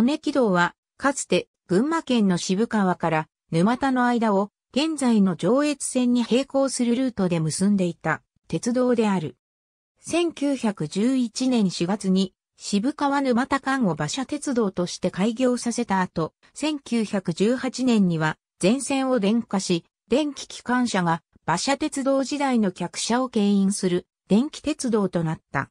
利根軌道は、かつて群馬県の渋川から沼田の間を現在の上越線に並行するルートで結んでいた鉄道である。1911年4月に渋川沼田間を馬車鉄道として開業させた後、1918年には全線を電化し、電気機関車が馬車鉄道時代の客車を牽引する電気鉄道となった。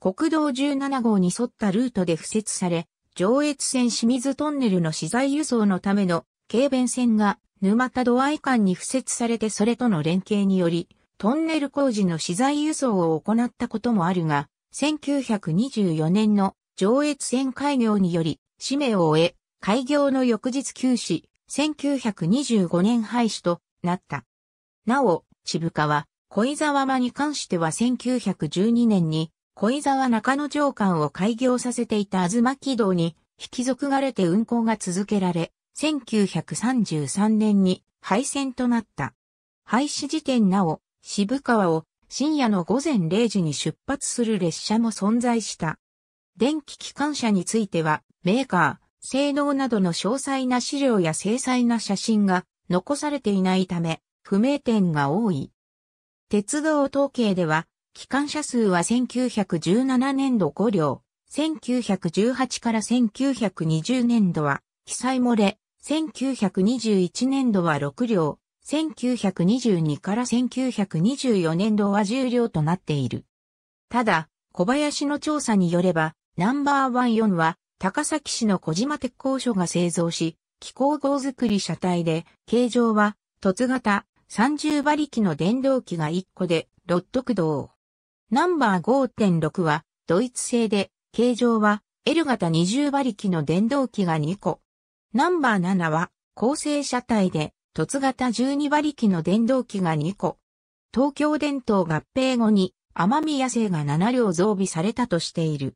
国道17号に沿ったルートで敷設され、上越線清水トンネルの資材輸送のための軽便線が沼田土合間に付設されてそれとの連携により、トンネル工事の資材輸送を行ったこともあるが、1924年の上越線開業により、使命を終え、開業の翌日休止、1925年廃止となった。なお、渋川、小井沢間に関しては1912年に小井沢中野城間を開業させていた東木道に引き続がれて運行が続けられ、1933年に廃線となった。廃止時点なお、渋川を深夜の午前0時に出発する列車も存在した。電気機関車については、メーカー、性能などの詳細な資料や精細な写真が残されていないため、不明点が多い。鉄道統計では、機関車数は1917年度5両、1918から1920年度は、記載漏れ、1921年度は6両、1922から1924年度は10両となっている。ただ、小林の調査によれば、ナンバーワン4は、高崎市の小島鉄工所が製造し、気候号作り車体で、形状は、凸型、30馬力の電動機が1個で、六特動。ナンバー5.6はドイツ製で、形状は L 型20馬力の電動機が2個。ナンバー7は構成車体で、凸型12馬力の電動機が2個。東京電灯合併後に、天宮野生が7両増備されたとしている。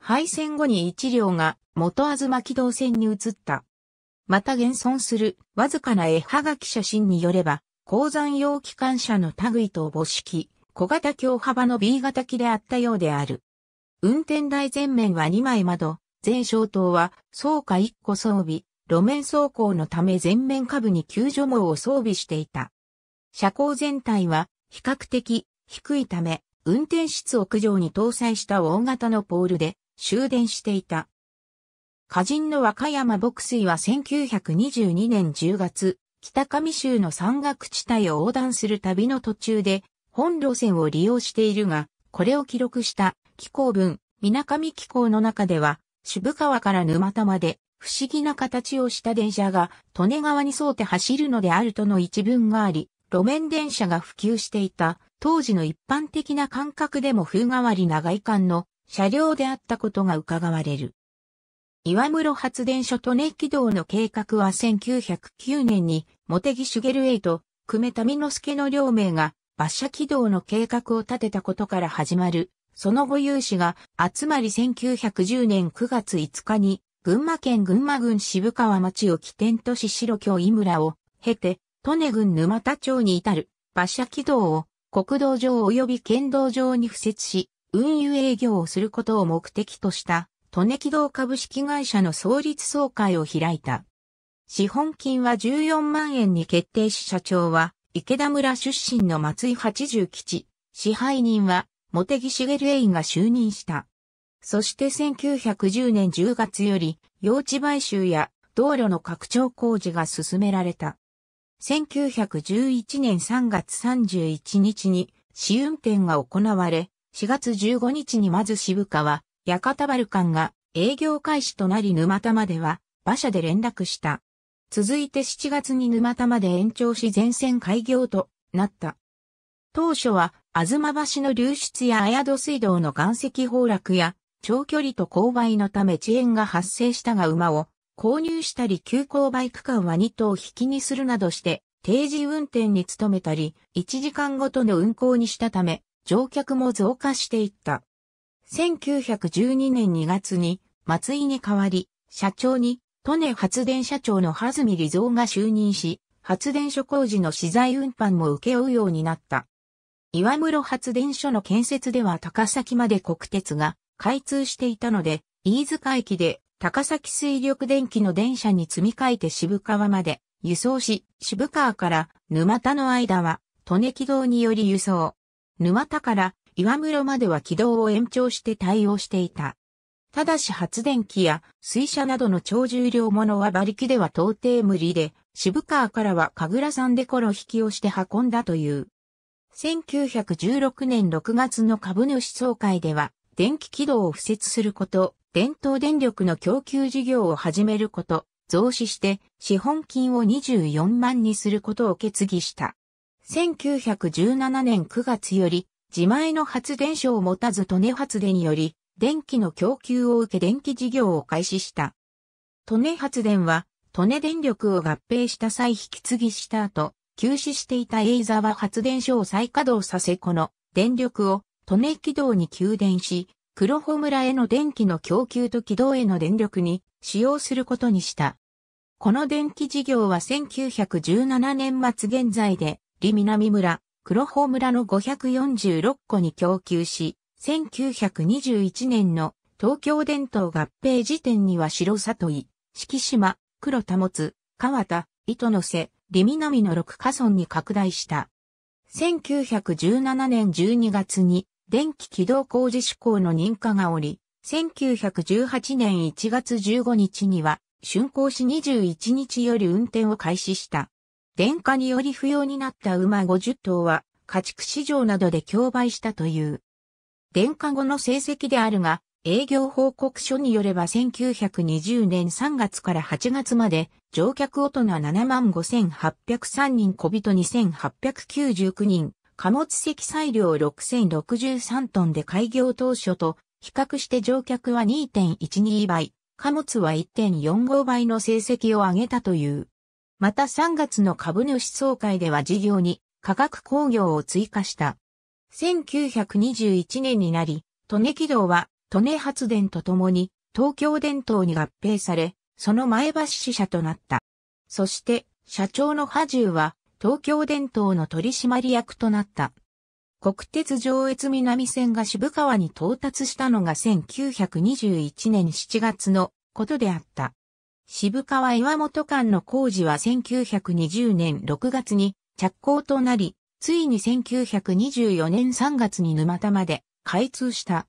廃線後に1両が元東機動線に移った。また現存するわずかな絵はがき写真によれば、鉱山用機関車の類と母式、小型橋幅の B 型機であったようである。運転台前面は2枚窓、前照灯は倉下1個装備、路面走行のため前面下部に救助網を装備していた。車高全体は比較的低いため、運転室屋上に搭載した大型のポールで終電していた。歌人の和歌山牧水は1922年10月、北上州の山岳地帯を横断する旅の途中で本路線を利用しているが、これを記録した気候文、水上気候の中では、渋川から沼田まで不思議な形をした電車が利根川に沿って走るのであるとの一文があり、路面電車が普及していた当時の一般的な感覚でも風変わりな外観の車両であったことが伺われる。岩室発電所利根軌道の計画は1909年に茂木茂へと久米民之助の両名が馬車軌道の計画を立てたことから始まる、その後有志が、集まり1910年9月5日に、群馬県群馬郡渋川町を起点とし白京井村を経て、利根郡沼田町に至る馬車軌道を国道上及び県道上に付設し、運輸営業をすることを目的とした、利根軌道株式会社の創立総会を開いた。資本金は14万円に決定し社長は、池田村出身の松井八十吉、支配人は、茂木茂栄が就任した。そして1910年10月より、用地買収や道路の拡張工事が進められた。1911年3月31日に試運転が行われ、4月15日にまず渋川、屋形バルが営業開始となり沼田までは馬車で連絡した。続いて7月に沼田まで延長し全線開業となった。当初は、ずま橋の流出や綾戸水道の岩石崩落や、長距離と勾配のため遅延が発生したが馬を購入したり急勾配区間は2頭引きにするなどして定時運転に努めたり、1時間ごとの運行にしたため、乗客も増加していった。1912年2月に松井に代わり、社長に利根発電社長のはずみ理蔵が就任し、発電所工事の資材運搬も請け負うようになった。岩室発電所の建設では高崎まで国鉄が開通していたので、飯塚駅で高崎水力電気の電車に積み替えて渋川まで輸送し、渋川から沼田の間は、利根軌道により輸送。沼田から岩室までは軌道を延長して対応していた。ただし発電機や水車などの超重量物は馬力では到底無理で、渋川からは神楽山でコロ引きをして運んだという。1916年6月の株主総会では、電気軌道を敷設すること、伝統電力の供給事業を始めること、増資して資本金を24万にすることを決議した。1917年9月より、自前の発電所を持たず利根発電により、電気の供給を受け電気事業を開始した。利根発電は、利根電力を合併した際引き継ぎした後、休止していたエイザワ発電所を再稼働させこの電力を利根軌道に給電し、黒穂村への電気の供給と軌道への電力に使用することにした。この電気事業は1917年末現在で、里南村、黒穂村の546個に供給し、1921年の東京伝統合併時点には白里井、敷島、黒田持、川田、糸の瀬、利南の六カ村に拡大した。1917年12月に電気軌道工事施行の認可がおり、1918年1月15日には、竣工し21日より運転を開始した。電化により不要になった馬50頭は、家畜市場などで競売したという。電化後の成績であるが、営業報告書によれば1920年3月から8月まで乗客大人75,803人小人2,899人、貨物積載量6,063トンで開業当初と比較して乗客は2.12倍、貨物は1.45倍の成績を上げたという。また3月の株主総会では事業に化学工業を追加した。1921年になり、利根軌道は、利根発電とともに、東京電灯に合併され、その前橋支社となった。そして、社長の波重は、東京電灯の取締役となった。国鉄上越南線が渋川に到達したのが1921年7月のことであった。渋川岩本間の工事は1920年6月に着工となり、ついに1924年3月に沼田まで開通した。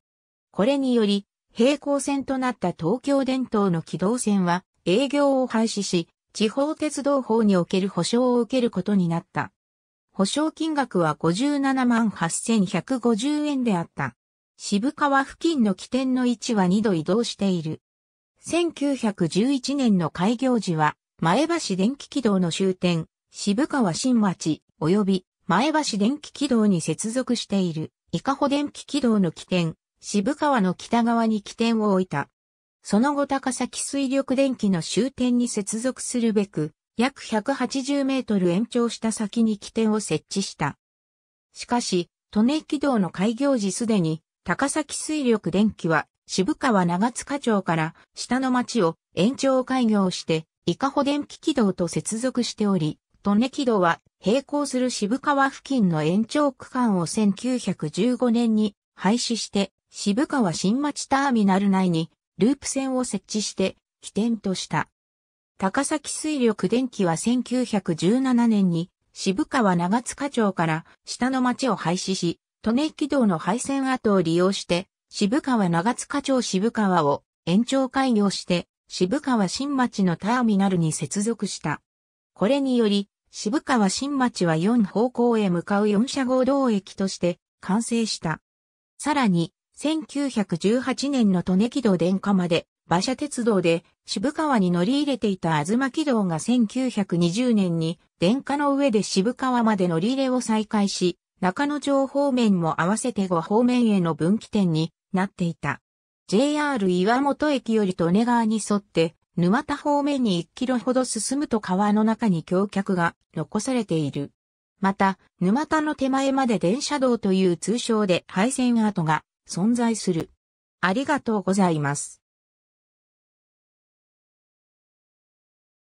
これにより、平行線となった東京電灯の軌道線は営業を廃止し、地方鉄道法における保証を受けることになった。保証金額は57万8150円であった。渋川付近の起点の位置は2度移動している。1911年の開業時は、前橋電気軌道の終点、渋川新町、及び前橋電気軌道に接続している、伊香保電気軌道の起点、渋川の北側に起点を置いた。その後高崎水力電気の終点に接続するべく、約180メートル延長した先に起点を設置した。しかし、利根軌道の開業時すでに、高崎水力電気は渋川長塚町から下の町を延長開業して、伊香保電気軌道と接続しており、利根キドは、並行する渋川付近の延長区間を1915年に廃止して、渋川新町ターミナル内にループ線を設置して起点とした。高崎水力電気は1917年に渋川長塚町から下の町を廃止し、利根軌道の廃線跡を利用して渋川長塚町渋川を延長開業して渋川新町のターミナルに接続した。これにより渋川新町は4方向へ向かう4社合同駅として完成した。さらに、1918年の利根軌道電化まで、馬車鉄道で渋川に乗り入れていた東軌道が1920年に電化の上で渋川まで乗り入れを再開し、中野城方面も合わせて5方面への分岐点になっていた。JR 岩本駅より利根川に沿って沼田方面に1キロほど進むと川の中に橋脚が残されている。また、沼田の手前まで電車道という通称で廃線跡が存在する。ありがとうございます。